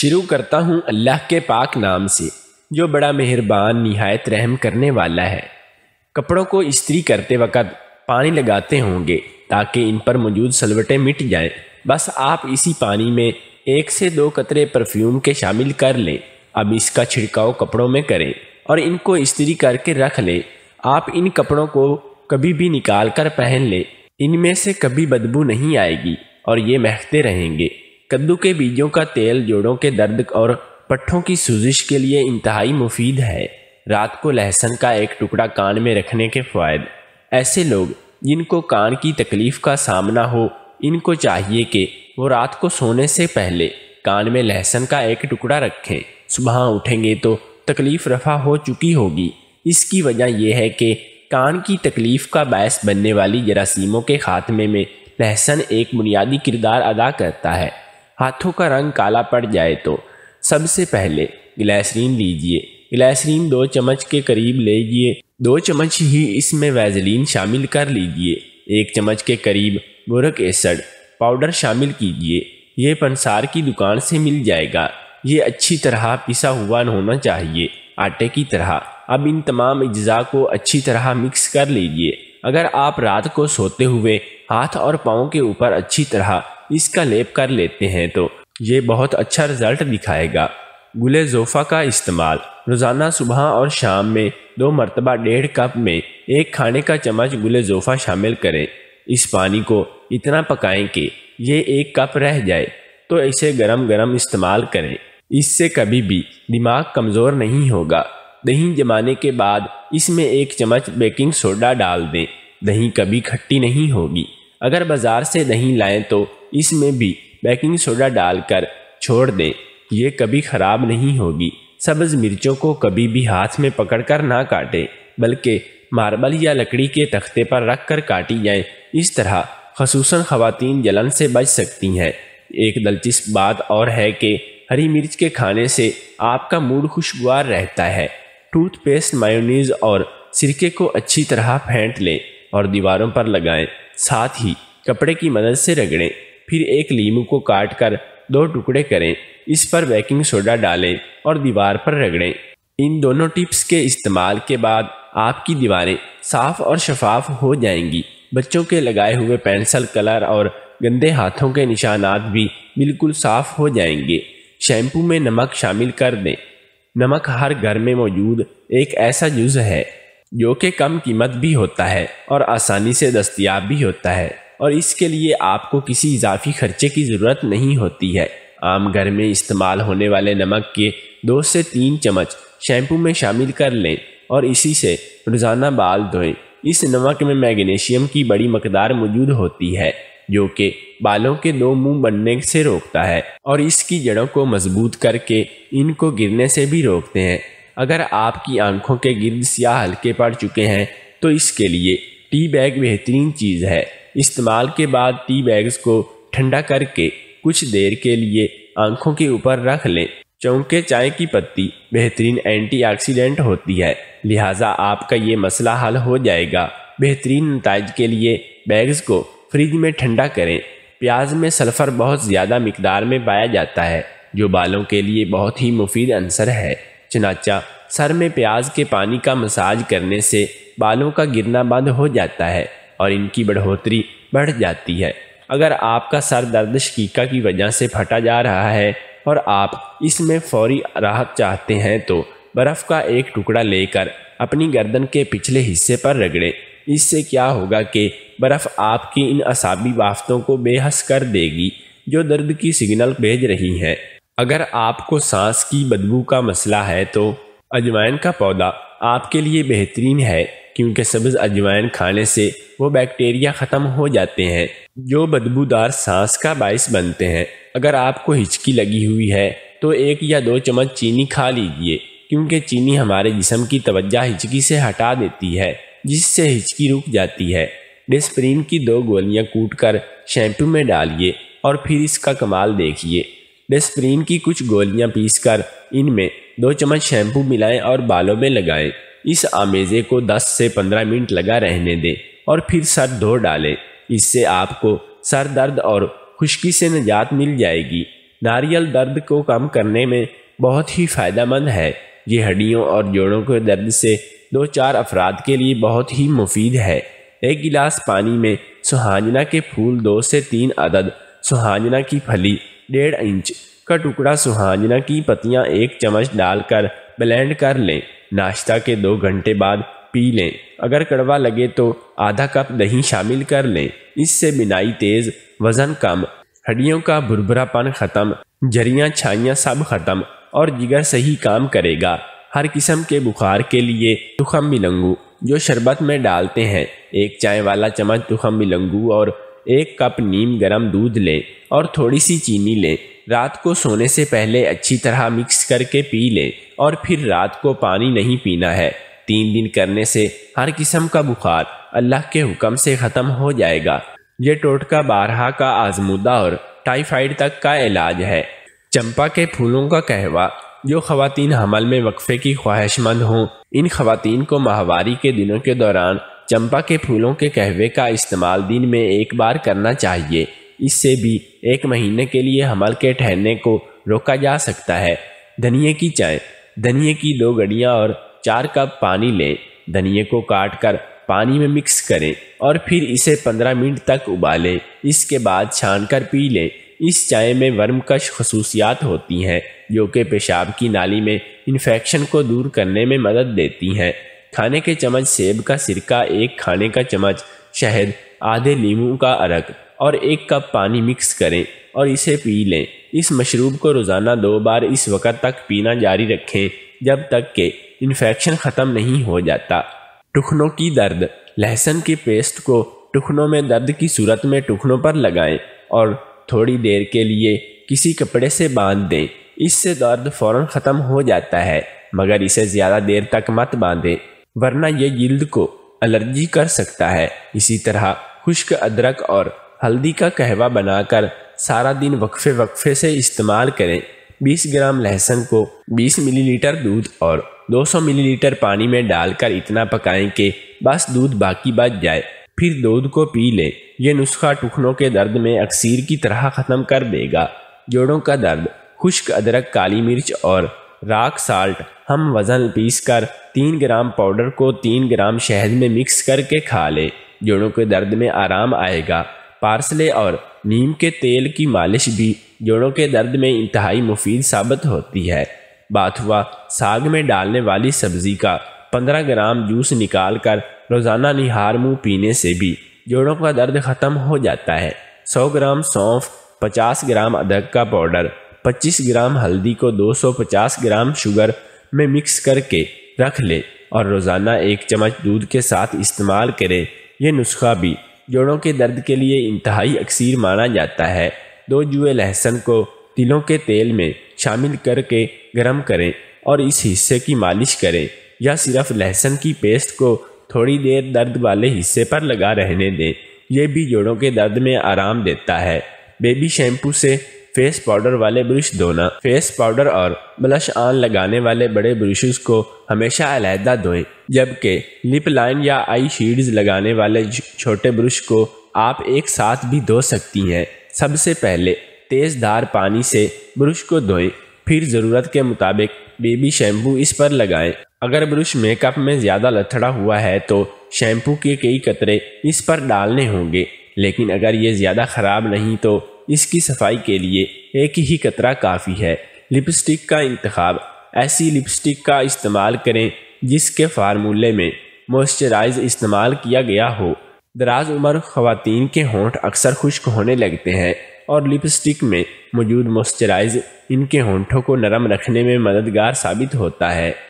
शुरू करता हूँ अल्लाह के पाक नाम से जो बड़ा मेहरबान नहायत रहम करने वाला है कपड़ों को इस्त्री करते वक़्त पानी लगाते होंगे ताकि इन पर मौजूद सलवटें मिट जाएं। बस आप इसी पानी में एक से दो कतरे परफ्यूम के शामिल कर लें अब इसका छिड़काव कपड़ों में करें और इनको इस्त्री करके रख लें आप इन कपड़ों को कभी भी निकाल कर पहन लें इनमें से कभी बदबू नहीं आएगी और ये महकते रहेंगे कद्दू के बीजों का तेल जोड़ों के दर्द और पट्ठों की सूजिश के लिए इंतहाई मुफीद है रात को लहसन का एक टुकड़ा कान में रखने के फ़ायद ऐसे लोग जिनको कान की तकलीफ़ का सामना हो इनको चाहिए कि वो रात को सोने से पहले कान में लहसन का एक टुकड़ा रखें सुबह उठेंगे तो तकलीफ़ रफा हो चुकी होगी इसकी वजह यह है कि कान की तकलीफ़ का बायस बनने वाली जरासीमों के खात्मे में लहसन एक बुनियादी किरदार अदा करता है हाथों का रंग काला पड़ जाए तो सबसे पहले ग्लैसरीन लीजिए ग्लैसरीन दो चम्मच के करीब लीजिए दो चम्मच ही इसमें वैजलिन शामिल कर लीजिए एक चम्मच के करीब बुरक एसड पाउडर शामिल कीजिए यह पंसार की दुकान से मिल जाएगा ये अच्छी तरह पिसा हुआ होना चाहिए आटे की तरह अब इन तमाम अज्जा को अच्छी तरह मिक्स कर लीजिए अगर आप रात को सोते हुए हाथ और पाँव के ऊपर अच्छी तरह इसका लेप कर लेते हैं तो ये बहुत अच्छा रिजल्ट दिखाएगा गुले जोफ़ा का इस्तेमाल रोज़ाना सुबह और शाम में दो मरतबा डेढ़ कप में एक खाने का चम्मच गुले जोफ़ा शामिल करें इस पानी को इतना पकाएं कि ये एक कप रह जाए तो इसे गरम गरम इस्तेमाल करें इससे कभी भी दिमाग कमज़ोर नहीं होगा दही जमाने के बाद इसमें एक चम्मच बेकिंग सोडा डाल दें दही कभी खट्टी नहीं होगी अगर बाज़ार से दही लाएं तो इसमें भी बेकिंग सोडा डालकर छोड़ दें ये कभी ख़राब नहीं होगी सब्ज़ मिर्चों को कभी भी हाथ में पकड़कर ना काटें बल्कि मार्बल या लकड़ी के तख्ते पर रख कर काटी जाए इस तरह खसूस ख़वान जलन से बच सकती हैं एक दिलचस्प बात और है कि हरी मिर्च के खाने से आपका मूड खुशगवार रहता है टूथपेस्ट मायोनीज और सिरके को अच्छी तरह फेंट लें और दीवारों पर लगाएं साथ ही कपड़े की मदद से रगड़ें फिर एक लीमू को काटकर दो टुकड़े करें इस पर बेकिंग सोडा डालें और दीवार पर रगड़ें इन दोनों टिप्स के इस्तेमाल के बाद आपकी दीवारें साफ और शफाफ हो जाएंगी बच्चों के लगाए हुए पेंसिल कलर और गंदे हाथों के निशानात भी बिल्कुल साफ हो जाएंगे शैम्पू में नमक शामिल कर दें नमक हर घर में मौजूद एक ऐसा जुज़ है जो कि कम कीमत भी होता है और आसानी से दस्तियाब भी होता है और इसके लिए आपको किसी इजाफी खर्चे की ज़रूरत नहीं होती है आम घर में इस्तेमाल होने वाले नमक के दो से तीन चम्मच शैम्पू में शामिल कर लें और इसी से रोज़ाना बाल धोएं इस नमक में मैग्नीशियम की बड़ी मकदार मौजूद होती है जो कि बालों के दो मुंह बनने से रोकता है और इसकी जड़ों को मजबूत करके इनको गिरने से भी रोकते हैं अगर आपकी आंखों के गिर्द स्याह हल्के पड़ चुके हैं तो इसके लिए टी बैग बेहतरीन चीज़ है इस्तेमाल के बाद टी बैग्स को ठंडा करके कुछ देर के लिए आंखों के ऊपर रख लें चौंके चाय की पत्ती बेहतरीन एंटीऑक्सीडेंट होती है लिहाजा आपका ये मसला हल हो जाएगा बेहतरीन नतज के लिए बैग्स को फ्रिज में ठंडा करें प्याज में सल्फ़र बहुत ज़्यादा मकदार में पाया जाता है जो बालों के लिए बहुत ही मुफीद अंसर है चनाचा सर में प्याज के पानी का मसाज करने से बालों का गिरना बंद हो जाता है और इनकी बढ़ोतरी बढ़ जाती है अगर आपका सर दर्द शिका की वजह से फटा जा रहा है और आप इसमें फौरी राहत चाहते हैं तो बर्फ़ का एक टुकड़ा लेकर अपनी गर्दन के पिछले हिस्से पर रगड़ें इससे क्या होगा कि बर्फ़ आपकी इन असाबी बाफ्तों को बेहस कर देगी जो दर्द की सिग्नल भेज रही हैं अगर आपको सांस की बदबू का मसला है तो अजवाइन का पौधा आपके लिए बेहतरीन है क्योंकि सब्ज अजवाइन खाने से वो बैक्टीरिया ख़त्म हो जाते हैं जो बदबूदार सांस का बायस बनते हैं अगर आपको हिचकी लगी हुई है तो एक या दो चम्मच चीनी खा लीजिए क्योंकि चीनी हमारे जिसम की तवज्जा हिचकी से हटा देती है जिससे हिचकी रुक जाती है डिस्प्रीन की दो गोलियां कूटकर शैम्पू में डालिए और फिर इसका कमाल देखिए डिस्प्रीन की कुछ गोलियां पीसकर इनमें दो चम्मच शैम्पू मिलाएं और बालों में लगाएं इस आमेजे को 10 से 15 मिनट लगा रहने दें और फिर सर धो डालें इससे आपको सर दर्द और खुश्की से निजात मिल जाएगी नारियल दर्द को कम करने में बहुत ही फ़ायदेमंद है ये हड्डियों और जोड़ों के दर्द से दो चार अफराद के लिए बहुत ही मुफीद है एक गिलास पानी में सुहाजना के फूल दो से तीन अदद सुहाजना की फली डेढ़ इंच का टुकड़ा सुहाजना की पत्तियां एक चम्मच डालकर ब्लेंड कर लें नाश्ता के दो घंटे बाद पी लें अगर कड़वा लगे तो आधा कप दही शामिल कर लें इससे बिनाई तेज वजन कम हड्डियों का भुरभुरापन खत्म जरियां छाइया सब खत्म और जिगर सही काम करेगा हर किस्म के बुखार के लिए तुखम बिलंगू जो शरबत में डालते हैं एक चाय वाला चम्मच तुखम बिलंगू और एक कप नीम गरम दूध लें और थोड़ी सी चीनी लें रात को सोने से पहले अच्छी तरह मिक्स करके पी लें और फिर रात को पानी नहीं पीना है तीन दिन करने से हर किस्म का बुखार अल्लाह के हुक्म से ख़त्म हो जाएगा ये टोटका बारहा का आजमुदा और टाइफाइड तक का इलाज है चंपा के फूलों का कहवा जो खातन हमल में वक्फे की ख्वाहिशमंद हों इन खातन को माहवारी के दिनों के दौरान चंपा के फूलों के कहवे का इस्तेमाल दिन में एक बार करना चाहिए इससे भी एक महीने के लिए हमल के ठहरने को रोका जा सकता है धनिए की चाय धनिए की दो गड़ियाँ और चार कप पानी लें धनिए को काट कर पानी में मिक्स करें और फिर इसे 15 मिनट तक उबालें इसके बाद छान कर पी लें इस चाय में वर्मकश खसूसियात होती हैं जो कि पेशाब की नाली में इन्फेक्शन को दूर करने में मदद देती हैं खाने के चम्मच सेब का सिरका एक खाने का चम्मच शहद आधे लीमू का अरक और एक कप पानी मिक्स करें और इसे पी लें इस मशरूब को रोज़ाना दो बार इस वक़्त तक पीना जारी रखें जब तक के इन्फेक्शन ख़त्म नहीं हो जाता टुखनों की दर्द लहसुन की पेस्ट को टुखनों में दर्द की सूरत में टुखनों पर लगाएं और थोड़ी देर के लिए किसी कपड़े से बांध दें इससे दर्द फ़ौर ख़त्म हो जाता है मगर इसे ज़्यादा देर तक मत बांधें वरना यह जल्द को एलर्जी कर सकता है इसी तरह खुश्क अदरक और हल्दी का कहवा बनाकर सारा दिन वक्फे वक्फे से इस्तेमाल करें 20 ग्राम लहसुन को 20 मिलीलीटर दूध और 200 मिलीलीटर पानी में डालकर इतना पकाएं कि बस दूध बाकी बच जाए फिर दूध को पी लें यह नुस्खा टुकड़ों के दर्द में अक्सर की तरह ख़त्म कर देगा जोड़ों का दर्द खुश्क अदरक काली मिर्च और राख साल्ट हम वज़न पीस कर तीन ग्राम पाउडर को तीन ग्राम शहद में मिक्स करके खा लें जोड़ों के दर्द में आराम आएगा पार्सले और नीम के तेल की मालिश भी जोड़ों के दर्द में इंतहाई मुफीद साबित होती है बात हुआ साग में डालने वाली सब्जी का 15 ग्राम जूस निकाल कर रोज़ाना निहार मुँह पीने से भी जोड़ों का दर्द ख़त्म हो जाता है 100 ग्राम सौंफ 50 ग्राम अदरक का पाउडर 25 ग्राम हल्दी को 250 ग्राम शुगर में मिक्स करके रख ले और रोज़ाना एक चम्मच दूध के साथ इस्तेमाल करें यह नुस्खा भी जोड़ों के दर्द के लिए इंतहाई अक्सर माना जाता है दो जुए लहसन को तिलों के तेल में शामिल करके गर्म करें और इस हिस्से की मालिश करें या सिर्फ लहसन की पेस्ट को थोड़ी देर दर्द वाले हिस्से पर लगा रहने दें यह भी जोड़ों के दर्द में आराम देता है बेबी शैम्पू से फेस पाउडर वाले ब्रश धोना फेस पाउडर और ब्लश ऑन लगाने वाले बड़े ब्रशेस को हमेशा अलहदा धोएं जबकि लिप लाइन या आई शीड्स लगाने वाले छोटे ब्रश को आप एक साथ भी धो सकती हैं सबसे पहले तेज़ धार पानी से ब्रश को धोएं फिर ज़रूरत के मुताबिक बेबी शैम्पू इस पर लगाएं अगर ब्रश मेकअप में ज़्यादा लथड़ा हुआ है तो शैम्पू के कई कतरे इस पर डालने होंगे लेकिन अगर ये ज़्यादा ख़राब नहीं तो इसकी सफाई के लिए एक ही कतरा काफ़ी है लिपस्टिक का इंतखब ऐसी लिपस्टिक का इस्तेमाल करें जिसके फार्मूले में मॉइस्चराइज इस्तेमाल किया गया हो दराज उम्र खातन के होंठ अक्सर खुश्क होने लगते हैं और लिपस्टिक में मौजूद मॉइस्चराइज इनके होंठों को नरम रखने में मददगार साबित होता है